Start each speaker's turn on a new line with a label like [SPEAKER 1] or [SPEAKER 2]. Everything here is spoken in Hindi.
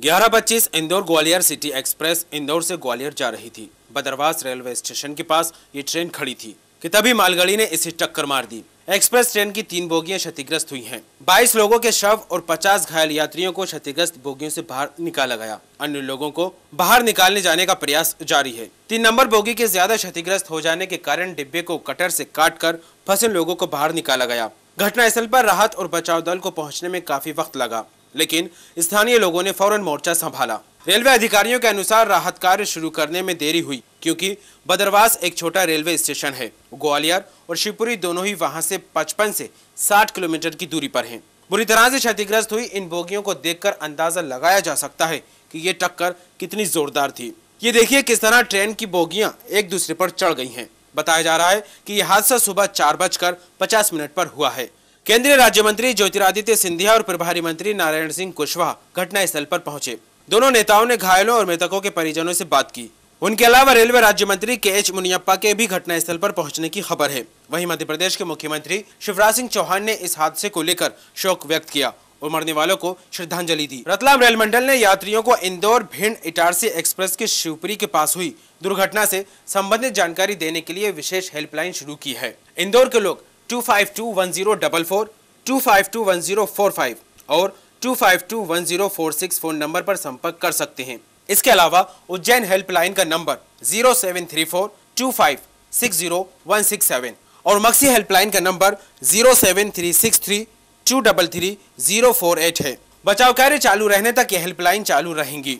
[SPEAKER 1] ग्यारह पच्चीस इंदौर ग्वालियर सिटी एक्सप्रेस इंदौर से ग्वालियर जा रही थी बदरवास रेलवे स्टेशन के पास ये ट्रेन खड़ी थी कि तभी मालगाड़ी ने इसे टक्कर मार दी एक्सप्रेस ट्रेन की तीन बोगियां क्षतिग्रस्त हुई हैं। बाईस लोगों के शव और पचास घायल यात्रियों को क्षतिग्रस्त बोगियों से बाहर निकाला गया अन्य लोगों को बाहर निकालने जाने का प्रयास जारी है तीन नंबर बोगी के ज्यादा क्षतिग्रस्त हो जाने के कारण डिब्बे को कटर ऐसी काट कर फंसे लोगों को बाहर निकाला गया घटनास्थल पर राहत और बचाव दल को पहुंचने में काफी वक्त लगा लेकिन स्थानीय लोगों ने फौरन मोर्चा संभाला रेलवे अधिकारियों के अनुसार राहत कार्य शुरू करने में देरी हुई क्योंकि बदरवास एक छोटा रेलवे स्टेशन है ग्वालियर और शिवपुरी दोनों ही वहां से 55 से 60 किलोमीटर की दूरी पर हैं। बुरी तरह से क्षतिग्रस्त हुई इन बोगियों को देखकर अंदाजा लगाया जा सकता है कि ये टक्कर कितनी जोरदार थी ये देखिए किस तरह ट्रेन की बोगियां एक दूसरे पर चढ़ गई है बताया जा रहा है की यह हादसा सुबह चार बजकर पचास मिनट पर हुआ है केंद्रीय राज्य मंत्री ज्योतिरादित्य सिंधिया और प्रभारी मंत्री नारायण सिंह कुशवाहा घटनास्थल पर पहुंचे दोनों नेताओं ने घायलों और मृतकों के परिजनों से बात की उनके अलावा रेलवे राज्य मंत्री के एच मुनियप्पा के भी घटनास्थल पर पहुंचने की खबर है वहीं मध्य प्रदेश के मुख्यमंत्री शिवराज सिंह चौहान ने इस हादसे को लेकर शोक व्यक्त किया और मरने वालों को श्रद्धांजलि दी रतलाम रेल मंडल ने यात्रियों को इंदौर भिंड इटारसी एक्सप्रेस के शिवपुरी के पास हुई दुर्घटना से संबंधित जानकारी देने के लिए विशेष हेल्पलाइन शुरू की है इंदौर के लोग two five two one zero double four two five two one zero four five और two five two one zero four six phone number पर संपर्क कर सकते हैं इसके अलावा उज्जैन हेल्पलाइन का नंबर zero seven three four two five six zero one six seven और मक्सी हेल्पलाइन का नंबर zero seven three six three two double three zero four eight है बचाव कार्य चालू रहने तक ये हेल्पलाइन चालू रहेंगी